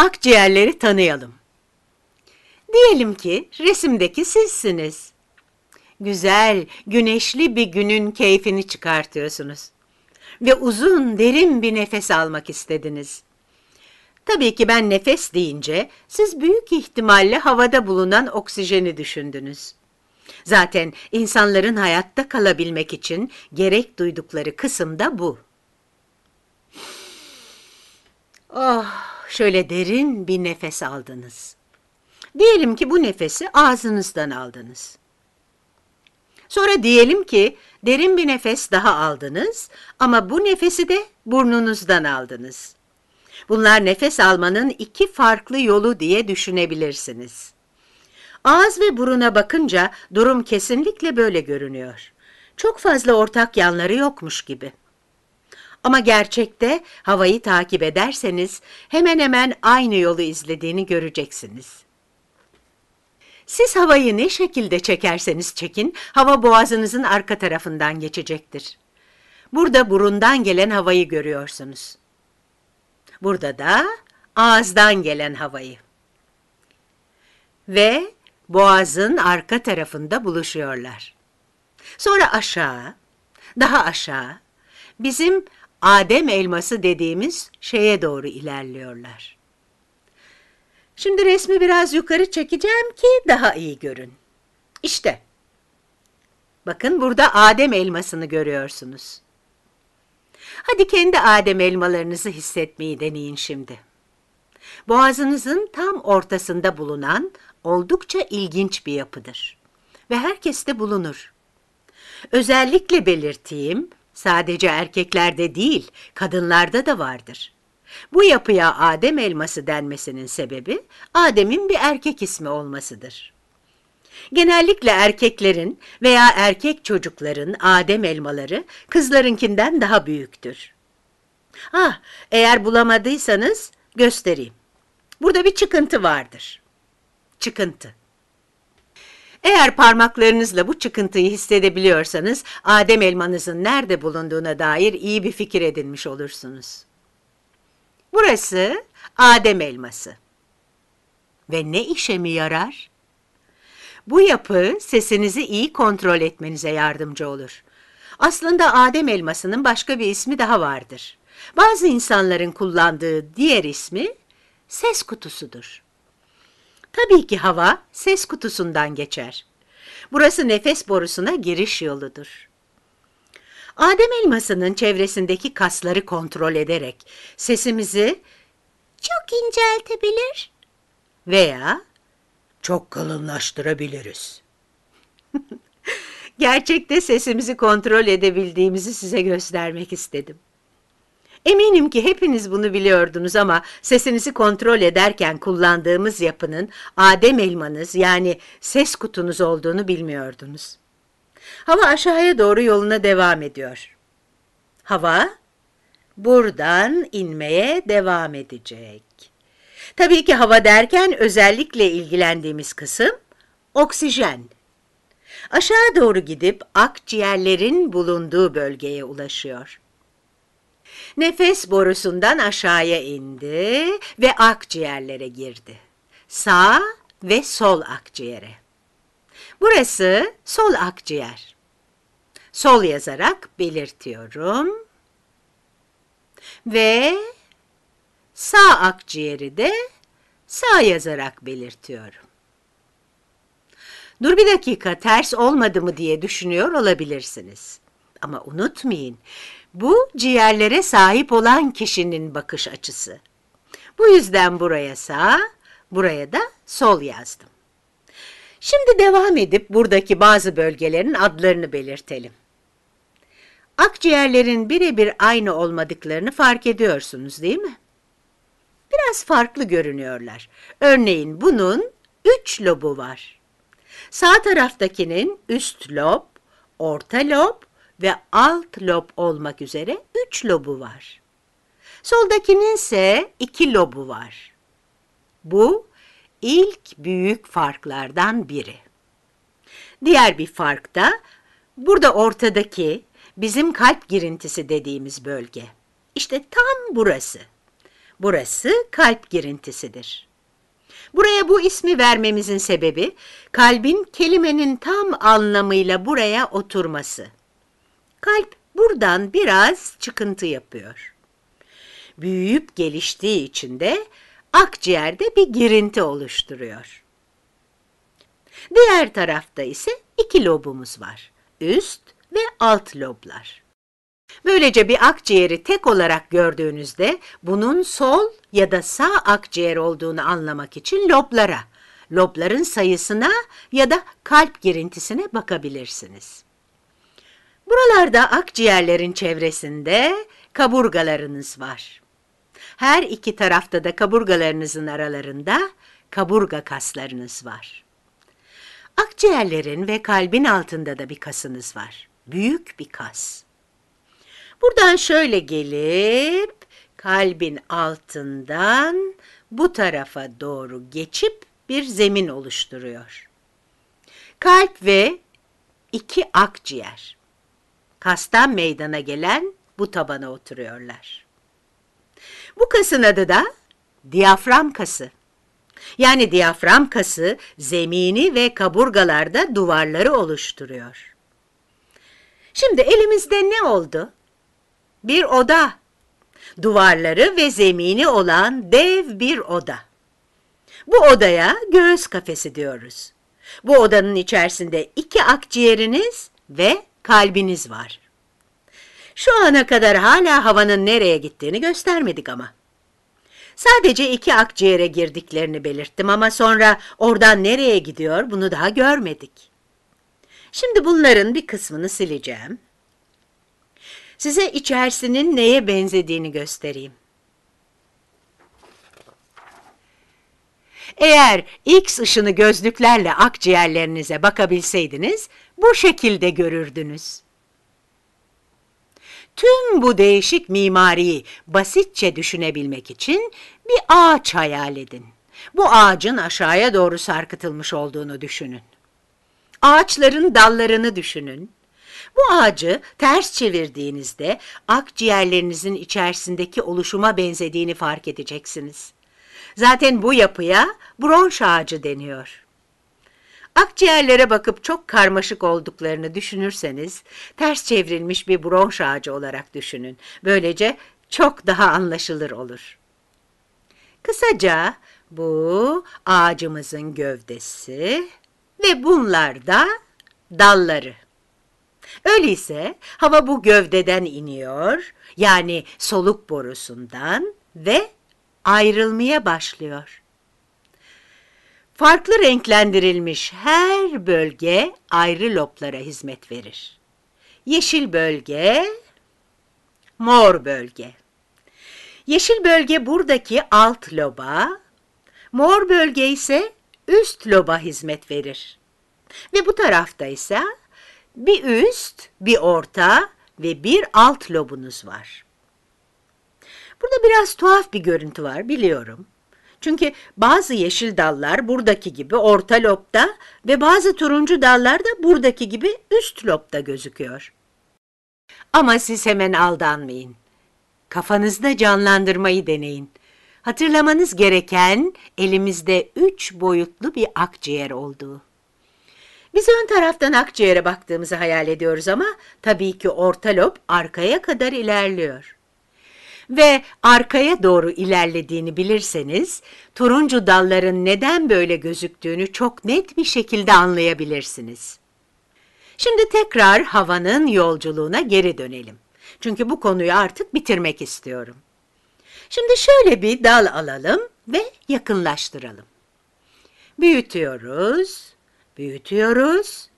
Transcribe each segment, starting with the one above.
Akciğerleri tanıyalım. Diyelim ki resimdeki sizsiniz. Güzel, güneşli bir günün keyfini çıkartıyorsunuz. Ve uzun, derin bir nefes almak istediniz. Tabii ki ben nefes deyince siz büyük ihtimalle havada bulunan oksijeni düşündünüz. Zaten insanların hayatta kalabilmek için gerek duydukları kısım da bu. Oh! şöyle derin bir nefes aldınız. Diyelim ki bu nefesi ağzınızdan aldınız. Sonra diyelim ki derin bir nefes daha aldınız ama bu nefesi de burnunuzdan aldınız. Bunlar nefes almanın iki farklı yolu diye düşünebilirsiniz. Ağız ve buruna bakınca durum kesinlikle böyle görünüyor. Çok fazla ortak yanları yokmuş gibi. Ama gerçekte havayı takip ederseniz hemen hemen aynı yolu izlediğini göreceksiniz. Siz havayı ne şekilde çekerseniz çekin, hava boğazınızın arka tarafından geçecektir. Burada burundan gelen havayı görüyorsunuz. Burada da ağızdan gelen havayı. Ve boğazın arka tarafında buluşuyorlar. Sonra aşağı, daha aşağı, bizim Adem elması dediğimiz şeye doğru ilerliyorlar. Şimdi resmi biraz yukarı çekeceğim ki daha iyi görün. İşte. Bakın burada Adem elmasını görüyorsunuz. Hadi kendi Adem elmalarınızı hissetmeyi deneyin şimdi. Boğazınızın tam ortasında bulunan oldukça ilginç bir yapıdır. Ve herkeste bulunur. Özellikle belirteyim, Sadece erkeklerde değil, kadınlarda da vardır. Bu yapıya Adem elması denmesinin sebebi Adem'in bir erkek ismi olmasıdır. Genellikle erkeklerin veya erkek çocukların Adem elmaları kızlarınkinden daha büyüktür. Ah, eğer bulamadıysanız göstereyim. Burada bir çıkıntı vardır. Çıkıntı. Eğer parmaklarınızla bu çıkıntıyı hissedebiliyorsanız Adem elmanızın nerede bulunduğuna dair iyi bir fikir edinmiş olursunuz. Burası Adem elması. Ve ne işe mi yarar? Bu yapı sesinizi iyi kontrol etmenize yardımcı olur. Aslında Adem elmasının başka bir ismi daha vardır. Bazı insanların kullandığı diğer ismi ses kutusudur. Tabii ki hava ses kutusundan geçer. Burası nefes borusuna giriş yoludur. Adem elmasının çevresindeki kasları kontrol ederek sesimizi çok inceltebilir veya çok kalınlaştırabiliriz. Gerçekte sesimizi kontrol edebildiğimizi size göstermek istedim. Eminim ki hepiniz bunu biliyordunuz ama sesinizi kontrol ederken kullandığımız yapının Adem elmanız yani ses kutunuz olduğunu bilmiyordunuz. Hava aşağıya doğru yoluna devam ediyor. Hava buradan inmeye devam edecek. Tabii ki hava derken özellikle ilgilendiğimiz kısım oksijen. Aşağı doğru gidip akciğerlerin bulunduğu bölgeye ulaşıyor. Nefes borusundan aşağıya indi ve akciğerlere girdi. Sağ ve sol akciğere. Burası sol akciğer. Sol yazarak belirtiyorum. Ve sağ akciğeri de sağ yazarak belirtiyorum. Dur bir dakika ters olmadı mı diye düşünüyor olabilirsiniz. Ama unutmayın, bu ciğerlere sahip olan kişinin bakış açısı. Bu yüzden buraya sağ, buraya da sol yazdım. Şimdi devam edip buradaki bazı bölgelerin adlarını belirtelim. Akciğerlerin birebir aynı olmadıklarını fark ediyorsunuz değil mi? Biraz farklı görünüyorlar. Örneğin bunun üç lobu var. Sağ taraftakinin üst lob, orta lob ve alt lob olmak üzere üç lobu var. Soldakinin ise iki lobu var. Bu ilk büyük farklardan biri. Diğer bir fark da burada ortadaki bizim kalp girintisi dediğimiz bölge. İşte tam burası. Burası kalp girintisidir. Buraya bu ismi vermemizin sebebi kalbin kelimenin tam anlamıyla buraya oturması. Kalp buradan biraz çıkıntı yapıyor. Büyüyüp geliştiği için de akciğerde bir girinti oluşturuyor. Diğer tarafta ise iki lobumuz var. Üst ve alt loblar. Böylece bir akciğeri tek olarak gördüğünüzde bunun sol ya da sağ akciğer olduğunu anlamak için loblara, lobların sayısına ya da kalp girintisine bakabilirsiniz. Buralarda akciğerlerin çevresinde kaburgalarınız var. Her iki tarafta da kaburgalarınızın aralarında kaburga kaslarınız var. Akciğerlerin ve kalbin altında da bir kasınız var. Büyük bir kas. Buradan şöyle gelip kalbin altından bu tarafa doğru geçip bir zemin oluşturuyor. Kalp ve iki akciğer kastan meydana gelen bu tabana oturuyorlar. Bu kasın adı da diyafram kası. Yani diyafram kası zemini ve kaburgalarda duvarları oluşturuyor. Şimdi elimizde ne oldu? Bir oda. Duvarları ve zemini olan dev bir oda. Bu odaya göğüs kafesi diyoruz. Bu odanın içerisinde iki akciğeriniz ve kalbiniz var. Şu ana kadar hala havanın nereye gittiğini göstermedik ama. Sadece iki akciğere girdiklerini belirttim ama sonra oradan nereye gidiyor bunu daha görmedik. Şimdi bunların bir kısmını sileceğim. Size içerisinin neye benzediğini göstereyim. Eğer X ışını gözlüklerle akciğerlerinize bakabilseydiniz bu şekilde görürdünüz. Tüm bu değişik mimariyi basitçe düşünebilmek için bir ağaç hayal edin. Bu ağacın aşağıya doğru sarkıtılmış olduğunu düşünün. Ağaçların dallarını düşünün. Bu ağacı ters çevirdiğinizde akciğerlerinizin içerisindeki oluşuma benzediğini fark edeceksiniz. Zaten bu yapıya bronş ağacı deniyor. Akciğerlere bakıp çok karmaşık olduklarını düşünürseniz ters çevrilmiş bir bronş ağacı olarak düşünün. Böylece çok daha anlaşılır olur. Kısaca bu ağacımızın gövdesi ve bunlar da dalları. Öyleyse hava bu gövdeden iniyor, yani soluk borusundan ve ayrılmaya başlıyor. Farklı renklendirilmiş her bölge ayrı loblara hizmet verir. Yeşil bölge, mor bölge. Yeşil bölge buradaki alt loba, mor bölge ise üst loba hizmet verir. Ve bu tarafta ise bir üst, bir orta ve bir alt lobunuz var. Burada biraz tuhaf bir görüntü var biliyorum. Çünkü bazı yeşil dallar buradaki gibi orta lobda ve bazı turuncu dallar da buradaki gibi üst lobda gözüküyor. Ama siz hemen aldanmayın. Kafanızda canlandırmayı deneyin. Hatırlamanız gereken elimizde üç boyutlu bir akciğer olduğu. Biz ön taraftan akciğere baktığımızı hayal ediyoruz ama tabii ki orta lob arkaya kadar ilerliyor ve arkaya doğru ilerlediğini bilirseniz turuncu dalların neden böyle gözüktüğünü çok net bir şekilde anlayabilirsiniz. Şimdi tekrar havanın yolculuğuna geri dönelim. Çünkü bu konuyu artık bitirmek istiyorum. Şimdi şöyle bir dal alalım ve yakınlaştıralım. Büyütüyoruz, büyütüyoruz,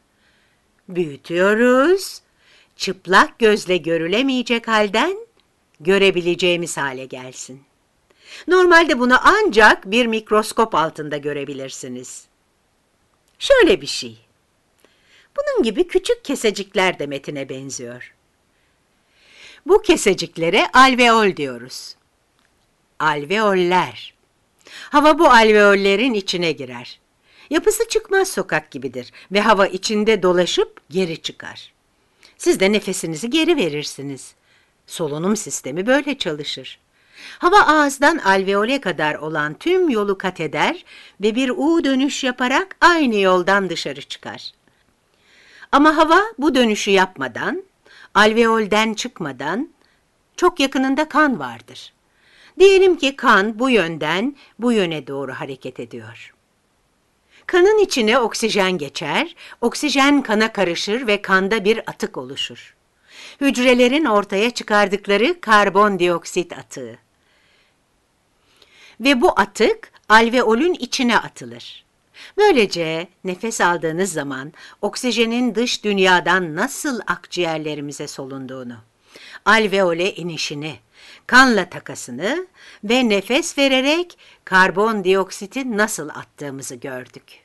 büyütüyoruz. Çıplak gözle görülemeyecek halden görebileceğimiz hale gelsin. Normalde bunu ancak bir mikroskop altında görebilirsiniz. Şöyle bir şey. Bunun gibi küçük kesecikler de metine benziyor. Bu keseciklere alveol diyoruz. Alveoller. Hava bu alveollerin içine girer. Yapısı çıkmaz sokak gibidir ve hava içinde dolaşıp geri çıkar. Siz de nefesinizi geri verirsiniz. Solunum sistemi böyle çalışır. Hava ağızdan alveole kadar olan tüm yolu kat eder ve bir U dönüş yaparak aynı yoldan dışarı çıkar. Ama hava bu dönüşü yapmadan, alveolden çıkmadan çok yakınında kan vardır. Diyelim ki kan bu yönden bu yöne doğru hareket ediyor. Kanın içine oksijen geçer, oksijen kana karışır ve kanda bir atık oluşur hücrelerin ortaya çıkardıkları karbondioksit atığı. Ve bu atık alveolün içine atılır. Böylece nefes aldığınız zaman oksijenin dış dünyadan nasıl akciğerlerimize solunduğunu, alveole inişini, kanla takasını ve nefes vererek karbondioksiti nasıl attığımızı gördük.